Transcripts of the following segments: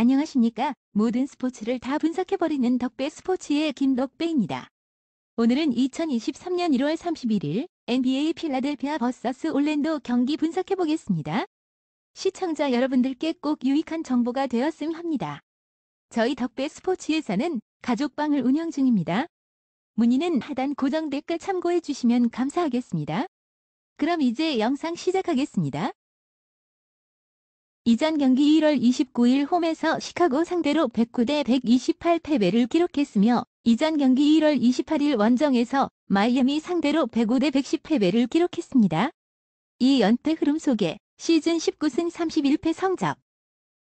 안녕하십니까? 모든 스포츠를 다 분석해버리는 덕배 스포츠의 김덕배입니다. 오늘은 2023년 1월 31일 NBA 필라델피아 버서스 올랜도 경기 분석해보겠습니다. 시청자 여러분들께 꼭 유익한 정보가 되었음 합니다. 저희 덕배 스포츠에서는 가족방을 운영 중입니다. 문의는 하단 고정 댓글 참고해주시면 감사하겠습니다. 그럼 이제 영상 시작하겠습니다. 이전 경기 1월 29일 홈에서 시카고 상대로 109대 128 패배를 기록했으며 이전 경기 1월 28일 원정에서 마이애미 상대로 105대 110 패배를 기록했습니다. 이 연패 흐름 속에 시즌 19승 31패 성적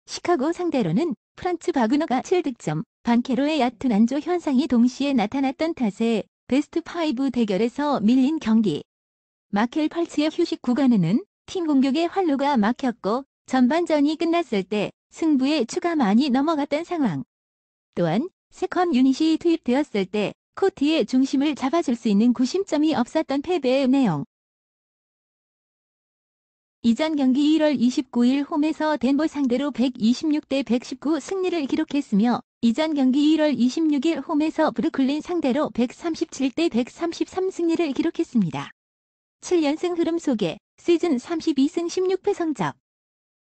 시카고 상대로는 프란츠 바그너가 7득점, 반케로의 얕은 안조 현상이 동시에 나타났던 탓에 베스트 5 대결에서 밀린 경기 마켈 펄츠의 휴식 구간에는 팀 공격의 활로가 막혔고 전반전이 끝났을 때 승부에 추가많이 넘어갔던 상황. 또한 세컴 유닛이 투입되었을 때 코트의 중심을 잡아줄 수 있는 구심점이 없었던 패배의 내용. 이전 경기 1월 29일 홈에서 덴버 상대로 126대 119 승리를 기록했으며 이전 경기 1월 26일 홈에서 브루클린 상대로 137대 133 승리를 기록했습니다. 7연승 흐름 속에 시즌 32승 16패 성적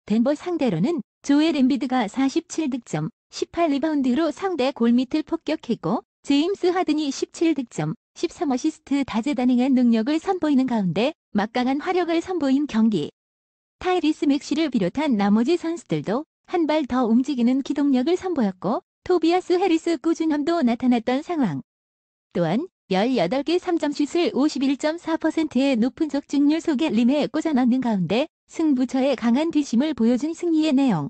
덴버 상대로는 조엘 엠비드가 47득점, 18리바운드로 상대 골밑을 폭격했고 제임스 하든이 17득점, 13어시스트 다재다능한 능력을 선보이는 가운데 막강한 화력을 선보인 경기. 타이리스 맥시를 비롯한 나머지 선수들도 한 발 더 움직이는 기동력을 선보였고 토비아스 해리스 꾸준함도 나타났던 상황. 또한 18개 3점슛을 51.4%의 높은 적중률 속에 림에 꽂아넣는 가운데 승부처의 강한 뒤심을 보여준 승리의 내용.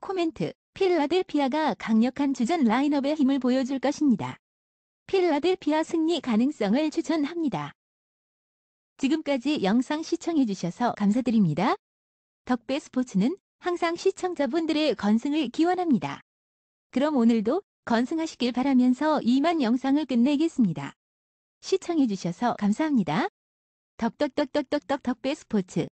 코멘트 필라델피아가 강력한 주전 라인업의 힘을 보여줄 것입니다. 필라델피아 승리 가능성을 추천합니다. 지금까지 영상 시청해주셔서 감사드립니다. 덕배 스포츠는 항상 시청자분들의 건승을 기원합니다. 그럼 오늘도 건승하시길 바라면서 이만 영상을 끝내겠습니다. 시청해주셔서 감사합니다. 덕덕덕덕덕덕 덕배 스포츠